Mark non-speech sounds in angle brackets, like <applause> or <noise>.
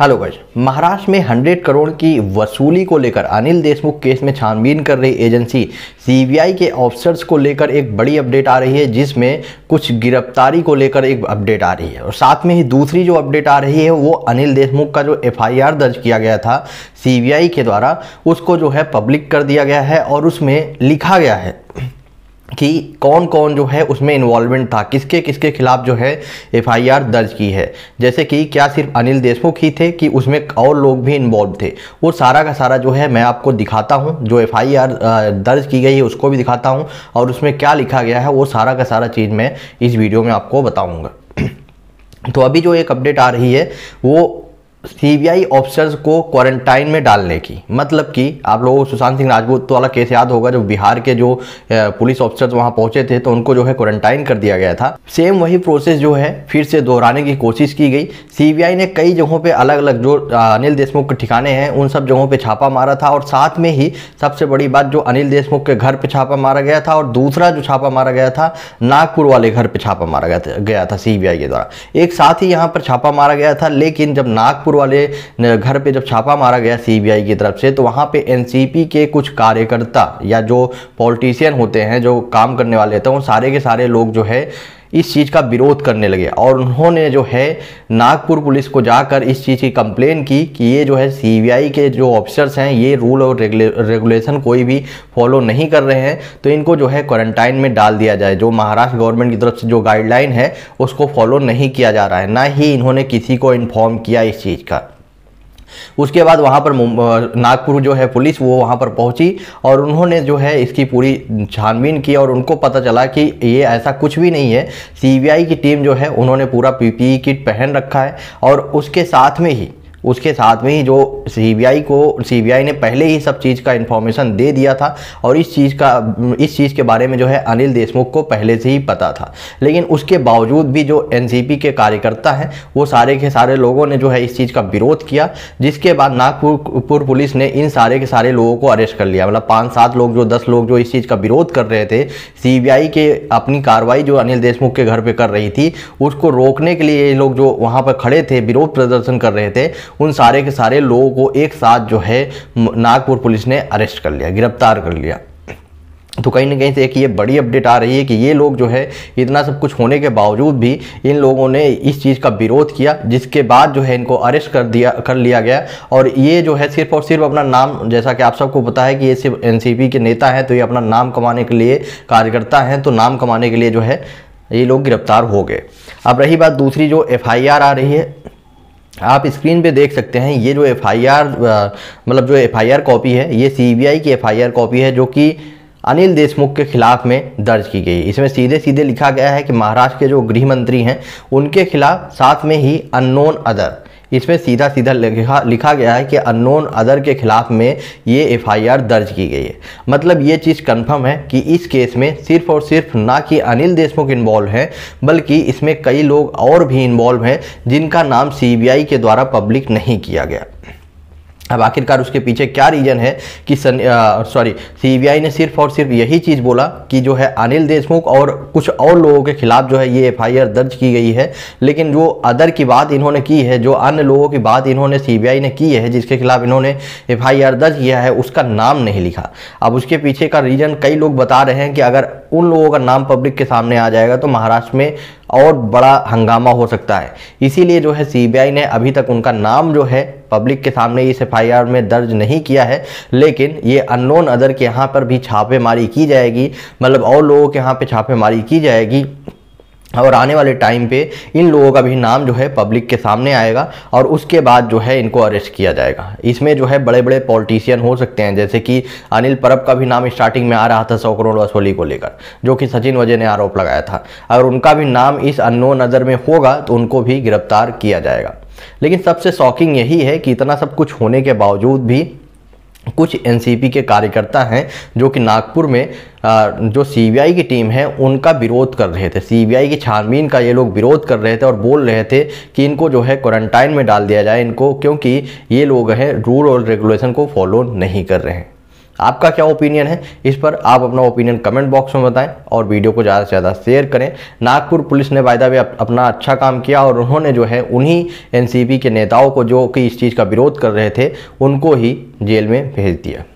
hello गज महाराष्ट्र में 100 करोड़ की वसूली को लेकर अनिल देशमुख केस में छानबीन कर रही एजेंसी सीबीआई के ऑफिसर्स को लेकर एक बड़ी अपडेट आ रही है जिसमें कुछ गिरफ्तारी को लेकर एक अपडेट आ रही है और साथ में ही दूसरी जो अपडेट आ रही है वो अनिल देशमुख का जो एफआईआर दर्ज किया गया था सी के द्वारा उसको जो है पब्लिक कर दिया गया है और उसमें लिखा गया है कि कौन कौन जो है उसमें इन्वॉल्वमेंट था किसके किसके खिलाफ जो है एफआईआर दर्ज की है जैसे कि क्या सिर्फ अनिल देशमुख ही थे कि उसमें और लोग भी इन्वॉल्व थे वो सारा का सारा जो है मैं आपको दिखाता हूँ जो एफआईआर दर्ज की गई है उसको भी दिखाता हूँ और उसमें क्या लिखा गया है वो सारा का सारा चीज़ मैं इस वीडियो में आपको बताऊँगा <clears throat> तो अभी जो एक अपडेट आ रही है वो सीबीआई ऑफिसर्स को क्वारंटाइन में डालने की मतलब कि आप लोगों को सुशांत सिंह राजपूत तो वाला केस याद होगा जो बिहार के जो पुलिस ऑफिसर्स वहां पहुंचे थे तो उनको जो है क्वारंटाइन कर दिया गया था सेम वही प्रोसेस जो है फिर से दोहराने की कोशिश की गई सीबीआई ने कई जगहों पर अलग अलग जो अनिल देशमुख के ठिकाने हैं उन सब जगहों पर छापा मारा था और साथ में ही सबसे बड़ी बात जो अनिल देशमुख के घर पर छापा मारा गया था और दूसरा जो छापा मारा गया था नागपुर वाले घर पर छापा मारा गया था सीबीआई के द्वारा एक साथ ही यहाँ पर छापा मारा गया था लेकिन जब नागपुर वाले घर पे जब छापा मारा गया सीबीआई की तरफ से तो वहाँ पे एनसीपी के कुछ कार्यकर्ता या जो पॉलिटिशियन होते हैं जो काम करने वाले होते हैं वो सारे के सारे लोग जो है इस चीज़ का विरोध करने लगे और उन्होंने जो है नागपुर पुलिस को जाकर इस चीज़ की कंप्लेन की कि ये जो है सीबीआई के जो ऑफिसर्स हैं ये रूल और रेगुले, रेगुलेशन कोई भी फॉलो नहीं कर रहे हैं तो इनको जो है क्वारंटाइन में डाल दिया जाए जो महाराष्ट्र गवर्नमेंट की तरफ से जो गाइडलाइन है उसको फॉलो नहीं किया जा रहा है ना ही इन्होंने किसी को इन्फॉर्म किया इस चीज़ का उसके बाद वहाँ पर नागपुर जो है पुलिस वो वहाँ पर पहुँची और उन्होंने जो है इसकी पूरी छानबीन की और उनको पता चला कि ये ऐसा कुछ भी नहीं है सीबीआई की टीम जो है उन्होंने पूरा पीपीई किट e पहन रखा है और उसके साथ में ही उसके साथ में ही जो सीबीआई को सीबीआई ने पहले ही सब चीज़ का इन्फॉर्मेशन दे दिया था और इस चीज़ का इस चीज़ के बारे में जो है अनिल देशमुख को पहले से ही पता था लेकिन उसके बावजूद भी जो एन के कार्यकर्ता हैं वो सारे के सारे लोगों ने जो है इस चीज़ का विरोध किया जिसके बाद नागपुर पुलिस ने इन सारे के सारे लोगों को अरेस्ट कर लिया मतलब पाँच सात लोग जो दस लोग जो इस चीज़ का विरोध कर रहे थे सीबीआई के अपनी कार्रवाई जो अनिल देशमुख के घर पर कर रही थी उसको रोकने के लिए ये लोग जो वहाँ पर खड़े थे विरोध प्रदर्शन कर रहे थे उन सारे के सारे लोगों को एक साथ जो है नागपुर पुलिस ने अरेस्ट कर लिया गिरफ्तार कर लिया तो कहीं ना कहीं से एक ये बड़ी अपडेट आ रही है कि ये लोग जो है इतना सब कुछ होने के बावजूद भी इन लोगों ने इस चीज़ का विरोध किया जिसके बाद जो है इनको अरेस्ट कर दिया कर लिया गया और ये जो है सिर्फ और सिर्फ अपना नाम जैसा कि आप सबको पता है कि ये सिर्फ एन के नेता हैं तो ये अपना नाम कमाने के लिए कार्यकर्ता हैं तो नाम कमाने के लिए जो है ये लोग गिरफ्तार हो गए अब रही बात दूसरी जो एफ आ रही है आप स्क्रीन पे देख सकते हैं ये जो एफआईआर मतलब जो एफआईआर कॉपी है ये सीबीआई की एफआईआर कॉपी है जो कि अनिल देशमुख के खिलाफ में दर्ज की गई इसमें सीधे सीधे लिखा गया है कि महाराष्ट्र के जो गृह मंत्री हैं उनके खिलाफ साथ में ही अननोन अदर इसमें सीधा सीधा लिखा लिखा गया है कि अननोन अदर के खिलाफ में ये एफआईआर दर्ज की गई है मतलब ये चीज़ कंफर्म है कि इस केस में सिर्फ और सिर्फ ना कि अनिल देशमुख इन्वॉल्व हैं बल्कि इसमें कई लोग और भी इन्वॉल्व हैं जिनका नाम सीबीआई के द्वारा पब्लिक नहीं किया गया अब आखिरकार उसके पीछे क्या रीज़न है कि सन सॉरी सीबीआई ने सिर्फ और सिर्फ यही चीज़ बोला कि जो है अनिल देशमुख और कुछ और लोगों के खिलाफ जो है ये एफआईआर दर्ज की गई है लेकिन जो अदर की बात इन्होंने की है जो अन्य लोगों की बात इन्होंने सीबीआई ने की है जिसके खिलाफ इन्होंने एफआईआर दर्ज किया है उसका नाम नहीं लिखा अब उसके पीछे का रीज़न कई लोग बता रहे हैं कि अगर उन लोगों का नाम पब्लिक के सामने आ जाएगा तो महाराष्ट्र में और बड़ा हंगामा हो सकता है इसीलिए जो है सीबीआई ने अभी तक उनका नाम जो है पब्लिक के सामने इस एफ में दर्ज नहीं किया है लेकिन ये अननोन अदर के यहाँ पर भी छापेमारी की जाएगी मतलब और लोगों के यहाँ पे छापेमारी की जाएगी और आने वाले टाइम पे इन लोगों का भी नाम जो है पब्लिक के सामने आएगा और उसके बाद जो है इनको अरेस्ट किया जाएगा इसमें जो है बड़े बड़े पॉलिटिशियन हो सकते हैं जैसे कि अनिल परब का भी नाम स्टार्टिंग में आ रहा था सौ करोड़ वसूली को लेकर जो कि सचिन वजे ने आरोप लगाया था अगर उनका भी नाम इस अनो नज़र में होगा तो उनको भी गिरफ्तार किया जाएगा लेकिन सबसे शॉकिंग यही है कि इतना सब कुछ होने के बावजूद भी कुछ एनसीपी के कार्यकर्ता हैं जो कि नागपुर में जो सीबीआई की टीम है उनका विरोध कर रहे थे सीबीआई की छानबीन का ये लोग विरोध कर रहे थे और बोल रहे थे कि इनको जो है क्वारंटाइन में डाल दिया जाए इनको क्योंकि ये लोग हैं रूल और रेगुलेशन को फॉलो नहीं कर रहे हैं आपका क्या ओपिनियन है इस पर आप अपना ओपिनियन कमेंट बॉक्स में बताएं और वीडियो को ज़्यादा से ज़्यादा शेयर करें नागपुर पुलिस ने वायदा भी अपना अच्छा काम किया और उन्होंने जो है उन्हीं एनसीपी के नेताओं को जो कि इस चीज़ का विरोध कर रहे थे उनको ही जेल में भेज दिया